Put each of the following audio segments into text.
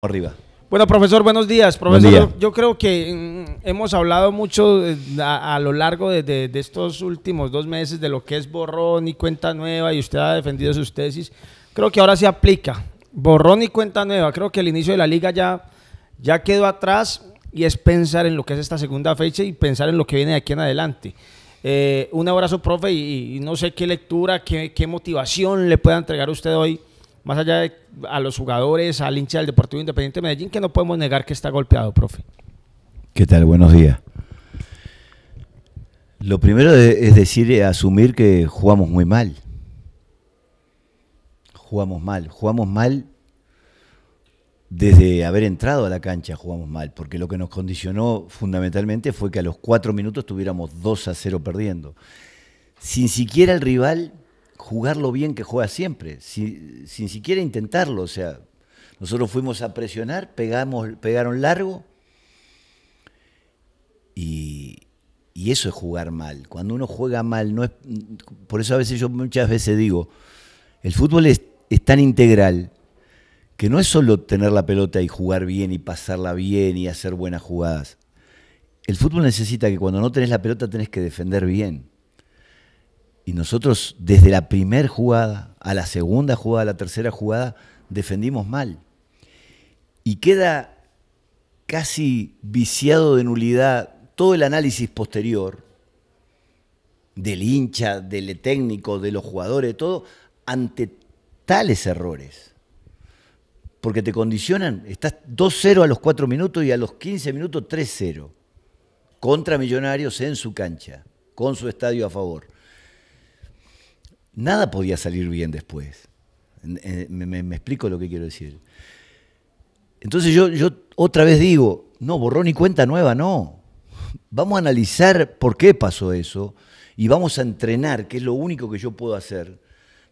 arriba. Bueno, profesor, buenos días. Profesor, yo, creo que mm, hemos hablado mucho eh, a, lo largo de, estos últimos dos meses de lo que es borrón y cuenta nueva y usted ha defendido sus tesis. Creo que ahora se aplica. Borrón y cuenta nueva. Creo que el inicio de la liga ya, ya quedó atrás y es pensar en lo que es esta segunda fecha y pensar en lo que viene de aquí en adelante. Eh, un abrazo, profe, y, no sé qué lectura, qué, qué motivación le pueda entregar usted hoy más allá de a los jugadores, al hincha del Deportivo Independiente de Medellín, que no podemos negar que está golpeado, profe. ¿Qué tal? Buenos días. Lo primero es decir, eh, asumir que jugamos muy mal. Jugamos mal, jugamos mal desde haber entrado a la cancha jugamos mal, porque lo que nos condicionó fundamentalmente fue que a los cuatro minutos tuviéramos 2 a 0 perdiendo. Sin siquiera el rival jugar lo bien que juega siempre, sin, siquiera intentarlo. O sea, nosotros fuimos a presionar, pegamos, pegaron largo y, eso es jugar mal. Cuando uno juega mal, no es, por eso a veces yo muchas veces digo, el fútbol es, es tan integral que no es solo tener la pelota y jugar bien y pasarla bien y hacer buenas jugadas. El fútbol necesita que cuando no tenés la pelota tenés que defender bien. Y nosotros desde la primera jugada a la segunda jugada, a la tercera jugada, defendimos mal. Y queda casi viciado de nulidad todo el análisis posterior del hincha, del técnico, de los jugadores, todo, ante tales errores. Porque te condicionan, estás 2-0 a los 4 minutos y a los 15 minutos 3-0. Contra Millonarios en su cancha, con su estadio a favor nada podía salir bien después. Eh, me, explico lo que quiero decir. Entonces yo, yo otra vez digo, no, borrón y cuenta nueva, no. Vamos a analizar por qué pasó eso y vamos a entrenar, que es lo único que yo puedo hacer,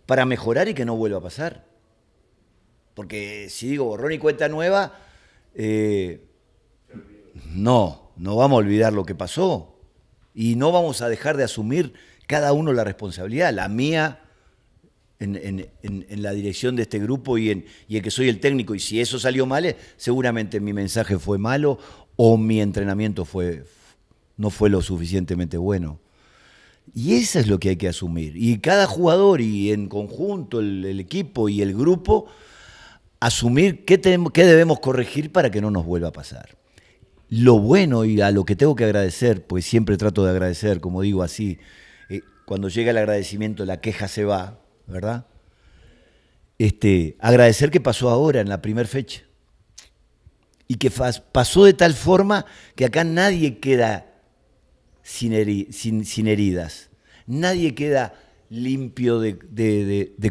para mejorar y que no vuelva a pasar. Porque si digo borrón y cuenta nueva, eh, no, no vamos a olvidar lo que pasó y no vamos a dejar de asumir cada uno la responsabilidad, la mía en, la dirección de este grupo y en, que soy el técnico. Y si eso salió mal, eh, seguramente mi mensaje fue malo o mi entrenamiento fue, no fue lo suficientemente bueno. Y eso es lo que hay que asumir. Y cada jugador y en conjunto el, equipo y el grupo, asumir qué, tenemos, qué debemos corregir para que no nos vuelva a pasar. Lo bueno y a lo que tengo que agradecer, pues siempre trato de agradecer, como digo así, cuando llega el agradecimiento, la queja se va, ¿verdad? Este, agradecer que pasó ahora, en la primera fecha. Y que pasó de tal forma que acá nadie queda sin, heridas. Nadie queda limpio de,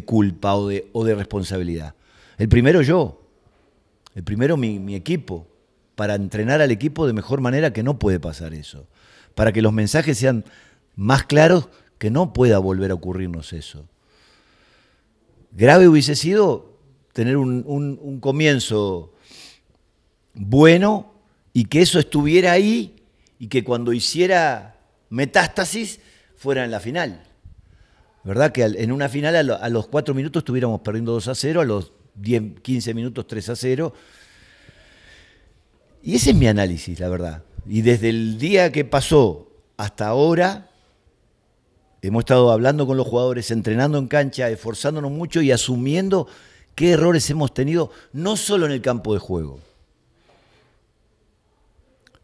culpa o, de, responsabilidad. El primero yo. El primero mi equipo. Para entrenar al equipo de mejor manera que no puede pasar eso. Para que los mensajes sean más claros que no pueda volver a ocurrirnos eso. Grave hubiese sido tener un, comienzo bueno y que eso estuviera ahí y que cuando hiciera metástasis fuera en la final. ¿Verdad? Que en una final a los 4 minutos estuviéramos perdiendo 2 a 0, a los 10, 15 minutos 3 a 0. Y ese es mi análisis, la verdad. Y desde el día que pasó hasta ahora, Hemos estado hablando con los jugadores, entrenando en cancha, esforzándonos mucho y asumiendo qué errores hemos tenido, no solo en el campo de juego.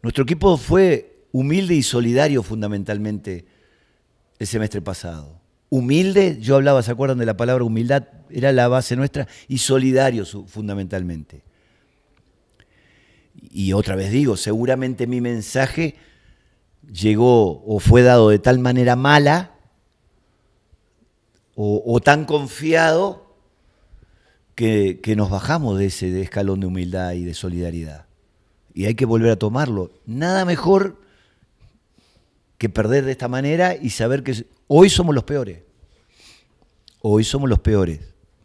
Nuestro equipo fue humilde y solidario fundamentalmente el semestre pasado. Humilde, yo hablaba, ¿se acuerdan de la palabra humildad? Era la base nuestra, y solidario fundamentalmente. Y otra vez digo, seguramente mi mensaje llegó o fue dado de tal manera mala o, tan confiado que, nos bajamos de ese escalón de humildad y de solidaridad. Y hay que volver a tomarlo. Nada mejor que perder de esta manera y saber que hoy somos los peores. Hoy somos los peores.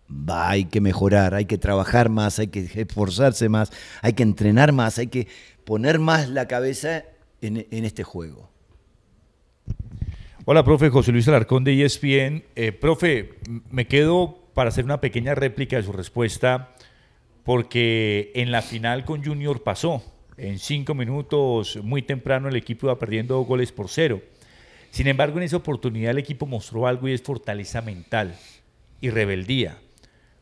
Va, hay que mejorar, hay que trabajar más, hay que esforzarse más, hay que entrenar más, hay que poner más la cabeza en este juego. Hola, profe José Luis Alarcón de ESPN. Eh, profe, me quedo para hacer una pequeña réplica de su respuesta, porque en la final con Junior pasó. En cinco minutos, muy temprano, el equipo iba perdiendo goles por cero. Sin embargo, en esa oportunidad el equipo mostró algo y es fortaleza mental y rebeldía.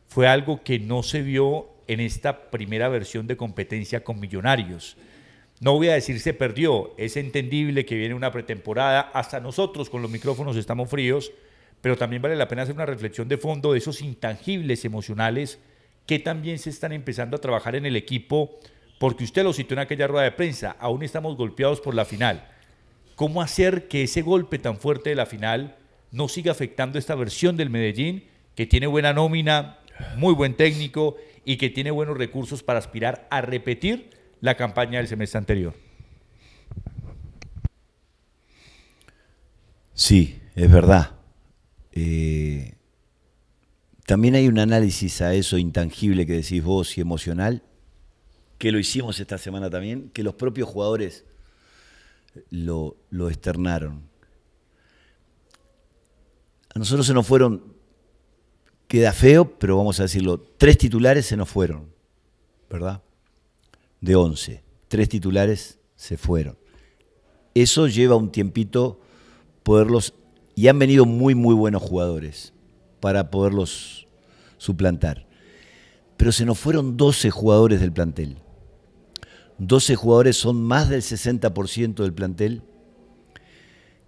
Fue algo que no se vio en esta primera versión de competencia con Millonarios. No voy a decir se perdió, es entendible que viene una pretemporada, hasta nosotros con los micrófonos estamos fríos, pero también vale la pena hacer una reflexión de fondo de esos intangibles emocionales que también se están empezando a trabajar en el equipo, porque usted lo citó en aquella rueda de prensa, aún estamos golpeados por la final. ¿Cómo hacer que ese golpe tan fuerte de la final no siga afectando esta versión del Medellín, que tiene buena nómina, muy buen técnico y que tiene buenos recursos para aspirar a repetir la campaña del semestre anterior. Sí, es verdad. Eh, también hay un análisis a eso intangible que decís vos y emocional, que lo hicimos esta semana también, que los propios jugadores lo, lo externaron. A nosotros se nos fueron, queda feo, pero vamos a decirlo, tres titulares se nos fueron, ¿verdad? de 11. Tres titulares se fueron. Eso lleva un tiempito poderlos, y han venido muy, muy buenos jugadores para poderlos suplantar. Pero se nos fueron 12 jugadores del plantel. 12 jugadores son más del 60% del plantel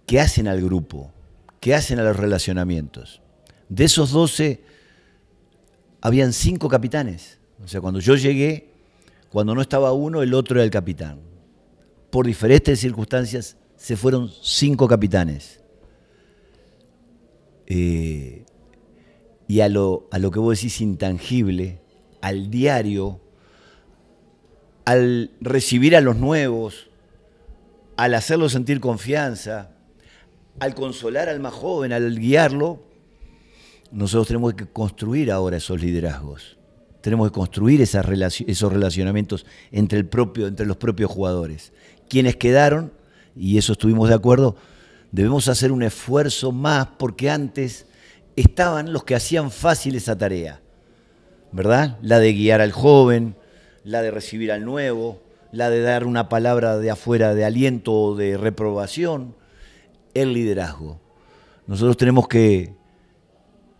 que hacen al grupo, que hacen a los relacionamientos. De esos 12, habían 5 capitanes. O sea, cuando yo llegué, cuando no estaba uno, el otro era el capitán. Por diferentes circunstancias se fueron cinco capitanes. Eh, y a lo, a lo que vos decís intangible, al diario, al recibir a los nuevos, al hacerlos sentir confianza, al consolar al más joven, al guiarlo, nosotros tenemos que construir ahora esos liderazgos. Tenemos que construir esas esos relacionamientos entre, el propio, entre los propios jugadores. Quienes quedaron, y eso estuvimos de acuerdo, debemos hacer un esfuerzo más porque antes estaban los que hacían fácil esa tarea, ¿verdad? La de guiar al joven, la de recibir al nuevo, la de dar una palabra de afuera de aliento o de reprobación, el liderazgo. Nosotros tenemos que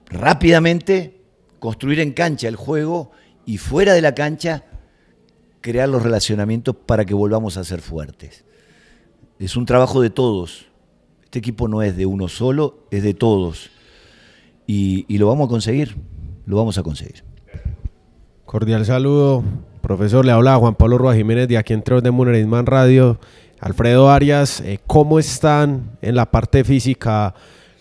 rápidamente construir en cancha el juego y fuera de la cancha crear los relacionamientos para que volvamos a ser fuertes. Es un trabajo de todos. Este equipo no es de uno solo, es de todos. Y, lo vamos a conseguir, lo vamos a conseguir. Cordial saludo, profesor. Le habla Juan Pablo Roa Jiménez de aquí en Tres de Radio. Alfredo Arias, eh, ¿cómo están en la parte física?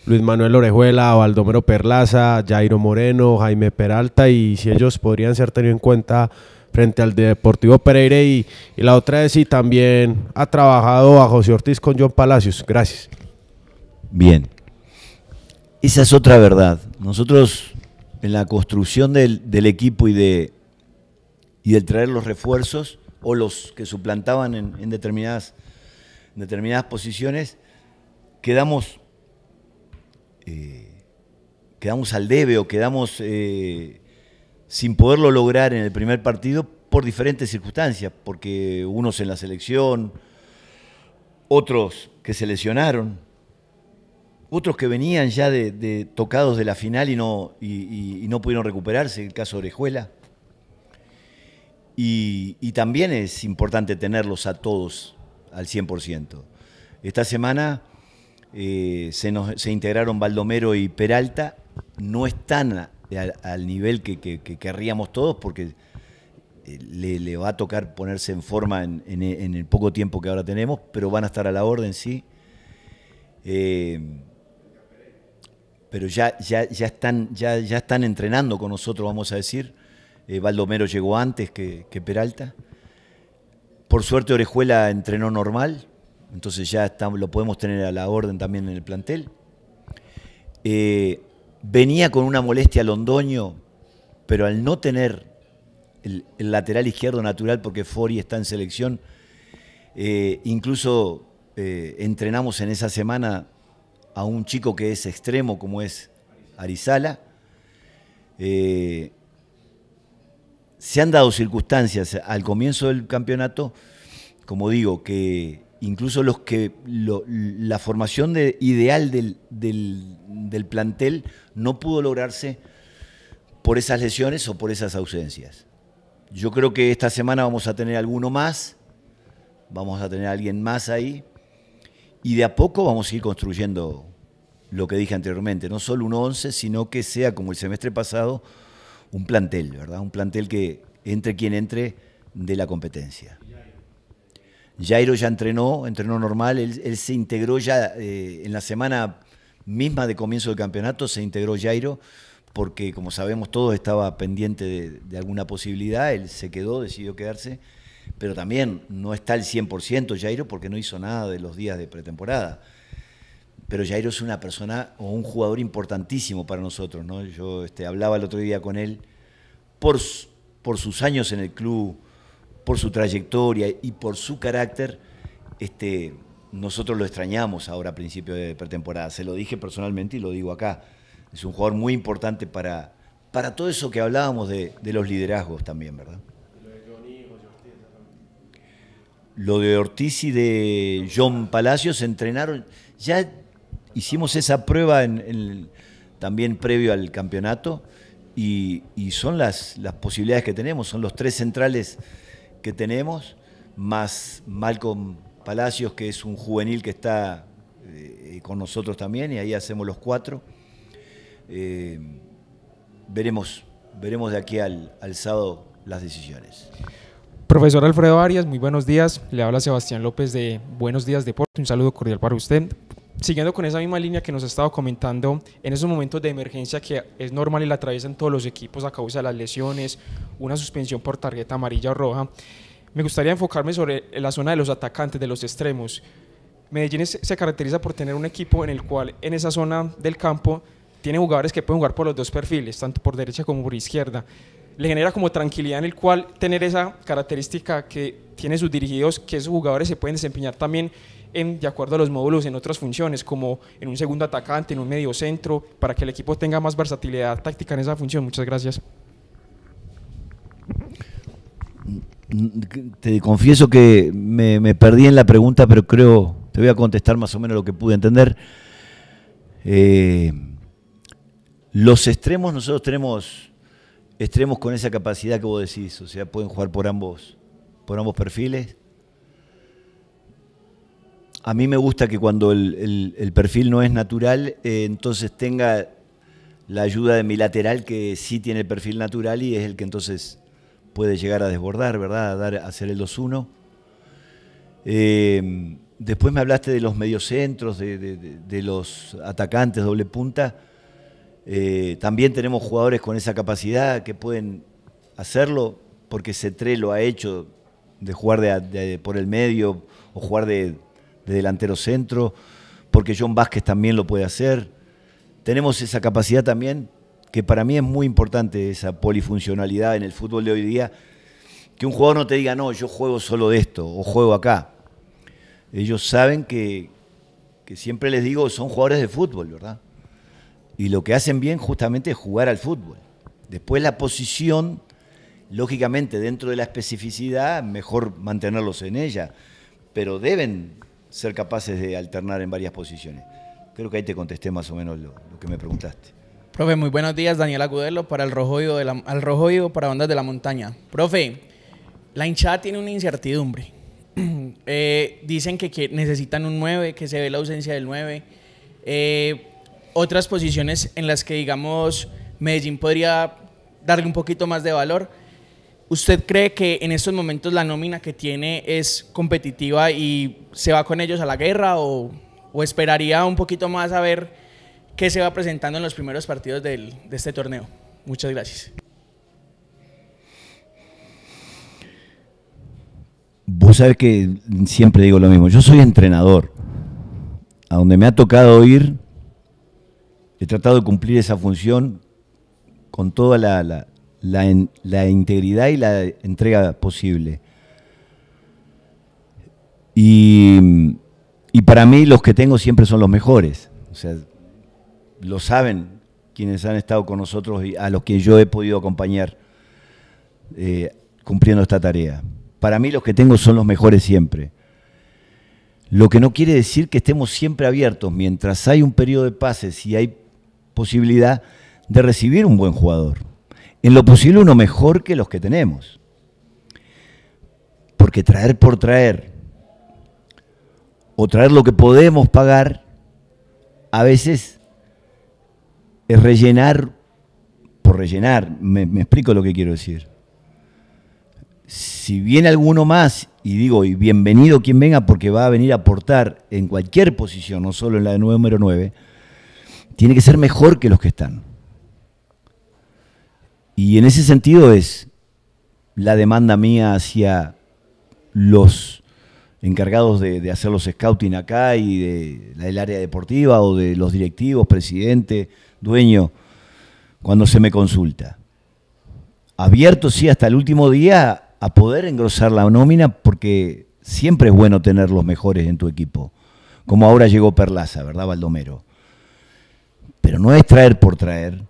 Luis Manuel Orejuela, Baldomero Perlaza, Jairo Moreno, Jaime Peralta y si ellos podrían ser tenidos en cuenta frente al Deportivo Pereira y, la otra es si también ha trabajado a José Ortiz con John Palacios. Gracias. Bien. Esa es otra verdad. Nosotros en la construcción del, equipo y, de, y del traer los refuerzos o los que suplantaban en, determinadas, en determinadas posiciones, quedamos eh, quedamos al debe o quedamos eh, sin poderlo lograr en el primer partido por diferentes circunstancias, porque unos en la selección, otros que se lesionaron, otros que venían ya de, tocados de la final y no, y, no pudieron recuperarse, el caso de Orejuela. Y, y, también es importante tenerlos a todos al 100%. Esta semana eh, se, integraron Baldomero y Peralta, no están al nivel que, querríamos todos porque eh, le, va a tocar ponerse en forma en, el poco tiempo que ahora tenemos, pero van a estar a la orden, sí. Eh, pero ya, ya, están, ya, están entrenando con nosotros, vamos a decir. Baldomero llegó antes que, que Peralta. Por suerte Orejuela entrenó normal, entonces ya lo podemos tener a la orden también en el plantel. Eh, venía con una molestia Londoño, pero al no tener el, lateral izquierdo natural, porque Fori está en selección, eh, incluso eh, entrenamos en esa semana a un chico que es extremo, como es Arizala. se han dado circunstancias al comienzo del campeonato, como digo, que incluso los que la formación ideal del, plantel no pudo lograrse por esas lesiones o por esas ausencias. Yo creo que esta semana vamos a tener alguno más, vamos a tener alguien más ahí, y de a poco vamos a ir construyendo lo que dije anteriormente, no solo un 11, sino que sea como el semestre pasado, un plantel, ¿verdad? Un plantel que entre quien entre de la competencia. Jairo ya entrenó, entrenó normal, él, se integró ya eh, en la semana misma de comienzo del campeonato, se integró Jairo, porque como sabemos todos estaba pendiente de, alguna posibilidad, él se quedó, decidió quedarse, pero también no está al 100% Jairo porque no hizo nada de los días de pretemporada. Pero Jairo es una persona o un jugador importantísimo para nosotros, ¿no? Yo este, hablaba el otro día con él por, por sus años en el club por su trayectoria y por su carácter, este, nosotros lo extrañamos ahora a principio de pretemporada. Se lo dije personalmente y lo digo acá. Es un jugador muy importante para, para todo eso que hablábamos de, los liderazgos también, ¿verdad? Lo de Ortiz y de John Palacios entrenaron. Ya hicimos esa prueba también previo al campeonato y, son las posibilidades que tenemos. Son los tres centrales que tenemos, más Malcolm Palacios, que es un juvenil que está eh, con nosotros también, y ahí hacemos los cuatro. Eh, veremos, veremos de aquí al, al sábado las decisiones. Profesor Alfredo Arias, muy buenos días. Le habla Sebastián López de Buenos Días Deporte. Un saludo cordial para usted siguiendo con esa misma línea que nos ha estado comentando, en esos momentos de emergencia que es normal y la atraviesan todos los equipos a causa de las lesiones, una suspensión por tarjeta amarilla o roja, me gustaría enfocarme sobre la zona de los atacantes, de los extremos. Medellín se caracteriza por tener un equipo en el cual en esa zona del campo tiene jugadores que pueden jugar por los dos perfiles, tanto por derecha como por izquierda. Le genera como tranquilidad en el cual tener esa característica que tiene sus dirigidos, que esos jugadores se pueden desempeñar también de acuerdo a los módulos en otras funciones, como en un segundo atacante, en un medio centro, para que el equipo tenga más versatilidad táctica en esa función. Muchas gracias. Te confieso que me, perdí en la pregunta, pero creo, te voy a contestar más o menos lo que pude entender. Eh, los extremos, nosotros tenemos extremos con esa capacidad que vos decís, o sea, pueden jugar por ambos, por ambos perfiles a mí me gusta que cuando el, perfil no es natural, eh, entonces tenga la ayuda de mi lateral que sí tiene el perfil natural y es el que entonces puede llegar a desbordar, ¿verdad? A, dar, a hacer el 2-1. Eh, después me hablaste de los mediocentros, de, los atacantes doble punta. Eh, también tenemos jugadores con esa capacidad que pueden hacerlo porque Cetré lo ha hecho de jugar por el medio o jugar de de delantero centro, porque John Vázquez también lo puede hacer. Tenemos esa capacidad también, que para mí es muy importante esa polifuncionalidad en el fútbol de hoy día, que un jugador no te diga, no, yo juego solo de esto o juego acá. Ellos saben que, que siempre les digo, son jugadores de fútbol, ¿verdad? Y lo que hacen bien justamente es jugar al fútbol. Después la posición, lógicamente dentro de la especificidad, mejor mantenerlos en ella, pero deben ser capaces de alternar en varias posiciones. Creo que ahí te contesté más o menos lo, que me preguntaste. Profe, muy buenos días, Daniel Agudelo, para el Rojo de al Rojo Ido para Bandas de la Montaña. Profe, la hinchada tiene una incertidumbre. Eh, dicen que, que, necesitan un 9, que se ve la ausencia del 9. Eh, otras posiciones en las que, digamos, Medellín podría darle un poquito más de valor. ¿Usted cree que en estos momentos la nómina que tiene es competitiva y se va con ellos a la guerra o, esperaría un poquito más a ver qué se va presentando en los primeros partidos del, de este torneo? Muchas gracias. Vos sabés que siempre digo lo mismo, yo soy entrenador. A donde me ha tocado ir, he tratado de cumplir esa función con toda la, la, integridad y la entrega posible. Y, para mí los que tengo siempre son los mejores. O sea, lo saben quienes han estado con nosotros y a los que yo he podido acompañar eh, cumpliendo esta tarea. Para mí los que tengo son los mejores siempre. Lo que no quiere decir que estemos siempre abiertos. Mientras hay un periodo de pases y hay posibilidad de recibir un buen jugador en lo posible uno mejor que los que tenemos. Porque traer por traer o traer lo que podemos pagar, a veces es rellenar por rellenar. Me, explico lo que quiero decir. Si viene alguno más, y digo, y bienvenido quien venga, porque va a venir a aportar en cualquier posición, no solo en la de número 9, tiene que ser mejor que los que están. Y en ese sentido es la demanda mía hacia los encargados de, hacer los scouting acá y de, del área deportiva o de los directivos, presidente, dueño, cuando se me consulta. Abierto, sí, hasta el último día a poder engrosar la nómina porque siempre es bueno tener los mejores en tu equipo. Como ahora llegó Perlaza, ¿verdad, Baldomero? Pero no es traer por traer,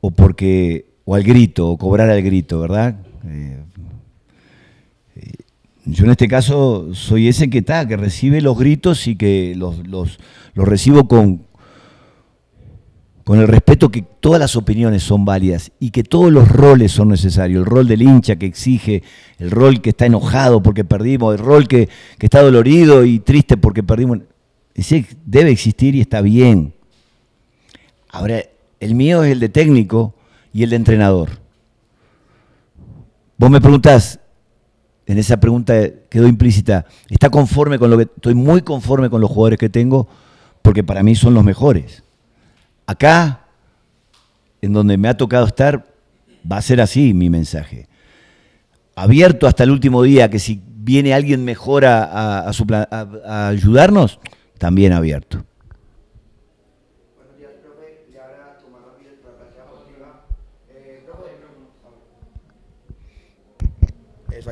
o porque o al grito, o cobrar al grito, ¿verdad? Eh, eh, yo en este caso soy ese que está, que recibe los gritos y que los, los, recibo con, con el respeto que todas las opiniones son válidas y que todos los roles son necesarios. El rol del hincha que exige, el rol que está enojado porque perdimos, el rol que, que está dolorido y triste porque perdimos. Ese debe existir y está bien. Ahora, el mío es el de técnico y el de entrenador. Vos me preguntás, en esa pregunta quedó implícita, ¿está conforme con lo que estoy muy conforme con los jugadores que tengo? Porque para mí son los mejores. Acá, en donde me ha tocado estar, va a ser así mi mensaje. Abierto hasta el último día, que si viene alguien mejor a ayudarnos, también abierto.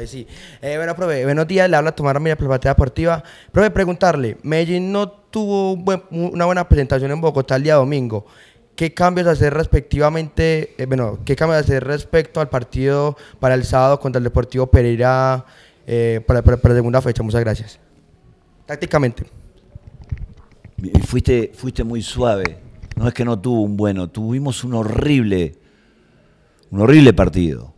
Eh, bueno, profe, buenos días. Le habla Tomás Ramírez, Platea Deportiva. Profe, preguntarle, Medellín no tuvo una buena presentación en Bogotá el día domingo. ¿Qué cambios hacer respectivamente, eh, bueno, qué cambios hacer respecto al partido para el sábado contra el Deportivo Pereira eh, para, la segunda fecha? Muchas gracias. Tácticamente. Fuiste, fuiste muy suave. No es que no tuvo un bueno, tuvimos un horrible, un horrible partido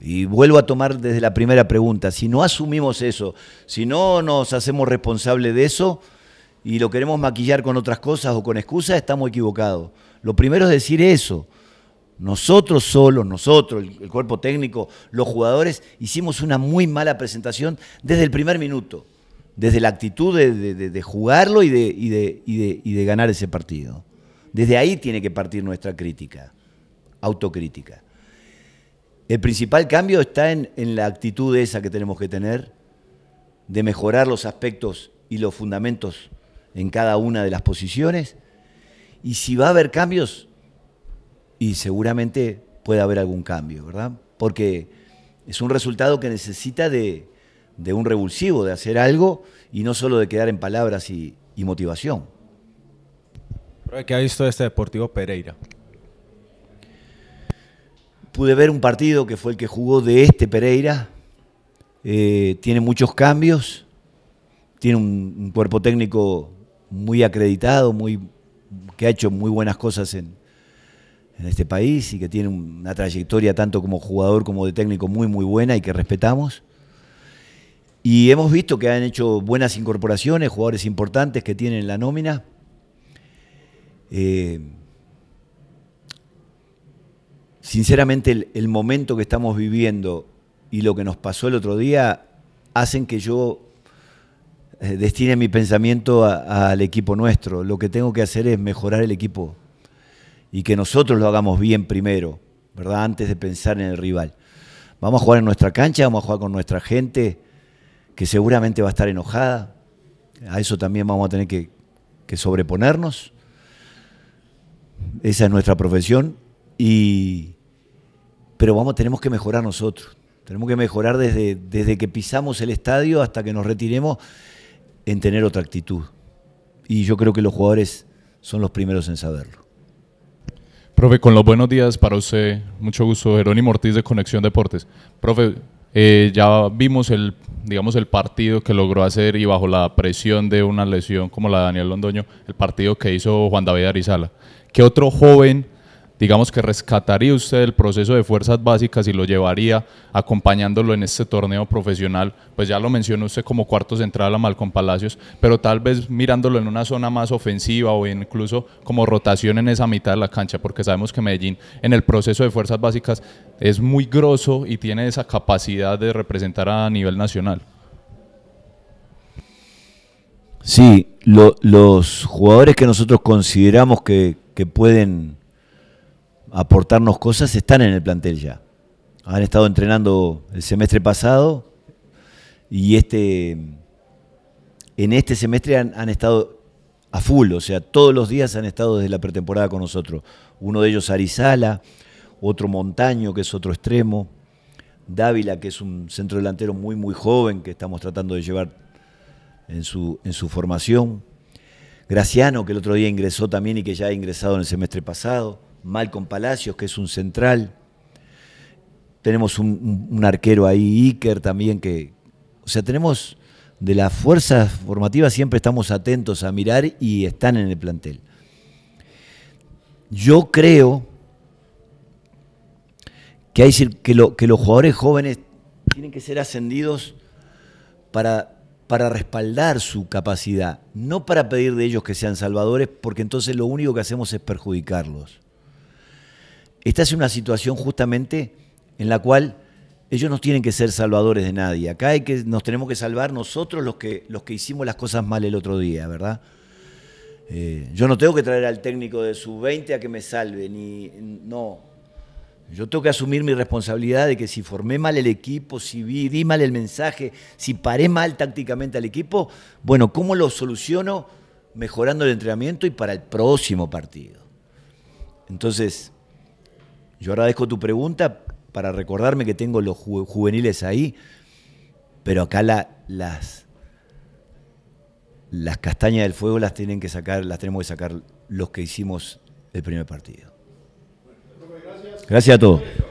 y vuelvo a tomar desde la primera pregunta, si no asumimos eso, si no nos hacemos responsable de eso y lo queremos maquillar con otras cosas o con excusas, estamos equivocados. Lo primero es decir eso. Nosotros solos, nosotros, el cuerpo técnico, los jugadores, hicimos una muy mala presentación desde el primer minuto, desde la actitud de, jugarlo y de ganar ese partido. Desde ahí tiene que partir nuestra crítica, autocrítica. El principal cambio está en, la actitud esa que tenemos que tener, de mejorar los aspectos y los fundamentos en cada una de las posiciones. Y si va a haber cambios, y seguramente puede haber algún cambio, ¿verdad? Porque es un resultado que necesita de, un revulsivo, de hacer algo y no solo de quedar en palabras y, y motivación. ¿Qué ha visto este Deportivo Pereira? pude ver un partido que fue el que jugó de este Pereira. Eh, tiene muchos cambios, tiene un, cuerpo técnico muy acreditado, muy, que ha hecho muy buenas cosas en, este país y que tiene una trayectoria tanto como jugador como de técnico muy, muy buena y que respetamos. Y hemos visto que han hecho buenas incorporaciones, jugadores importantes que tienen la nómina. Eh, sinceramente el, momento que estamos viviendo y lo que nos pasó el otro día hacen que yo eh, destine mi pensamiento al equipo nuestro. Lo que tengo que hacer es mejorar el equipo y que nosotros lo hagamos bien primero, ¿verdad? Antes de pensar en el rival. Vamos a jugar en nuestra cancha, vamos a jugar con nuestra gente, que seguramente va a estar enojada. A eso también vamos a tener que, que sobreponernos. Esa es nuestra profesión. Y, pero vamos, tenemos que mejorar nosotros. Tenemos que mejorar desde, desde que pisamos el estadio hasta que nos retiremos en tener otra actitud. Y yo creo que los jugadores son los primeros en saberlo. Profe, con los buenos días para usted, mucho gusto, Jerónimo Ortiz de Conexión Deportes. Profe, eh, ya vimos el, digamos, el partido que logró hacer y bajo la presión de una lesión como la de Daniel Londoño, el partido que hizo Juan David Arizala. ¿Qué otro joven digamos que rescataría usted el proceso de fuerzas básicas y lo llevaría acompañándolo en este torneo profesional? Pues ya lo mencionó usted como cuarto central a Malcom Palacios, pero tal vez mirándolo en una zona más ofensiva o incluso como rotación en esa mitad de la cancha, porque sabemos que Medellín en el proceso de fuerzas básicas es muy grosso y tiene esa capacidad de representar a nivel nacional. Sí, los jugadores que nosotros consideramos que pueden aportarnos cosas están en el plantel ya. Han estado entrenando el semestre pasado y este, en este semestre han, estado a full, o sea, todos los días han estado desde la pretemporada con nosotros. Uno de ellos Arizala, otro Montaño, que es otro extremo, Dávila, que es un centro delantero muy, muy joven, que estamos tratando de llevar en su, en su formación. Graciano, que el otro día ingresó también y que ya ha ingresado en el semestre pasado con Palacios, que es un central. Tenemos un, arquero ahí, Iker también, que... O sea, tenemos de las fuerzas formativas siempre estamos atentos a mirar y están en el plantel. Yo creo que, hay, que, que los jugadores jóvenes tienen que ser ascendidos para respaldar su capacidad, no para pedir de ellos que sean salvadores, porque entonces lo único que hacemos es perjudicarlos. Esta en una situación justamente en la cual ellos no tienen que ser salvadores de nadie. Acá hay que, nos tenemos que salvar nosotros los que, los que hicimos las cosas mal el otro día, ¿verdad? Eh, yo no tengo que traer al técnico de sub 20 a que me salve, ni. No. Yo tengo que asumir mi responsabilidad de que si formé mal el equipo, si vi, di mal el mensaje, si paré mal tácticamente al equipo, bueno, ¿cómo lo soluciono? Mejorando el entrenamiento y para el próximo partido. Entonces, yo agradezco tu pregunta para recordarme que tengo los juveniles ahí, pero acá las, las castañas del fuego las tienen que sacar, las tenemos que sacar los que hicimos el primer partido. Gracias a todos.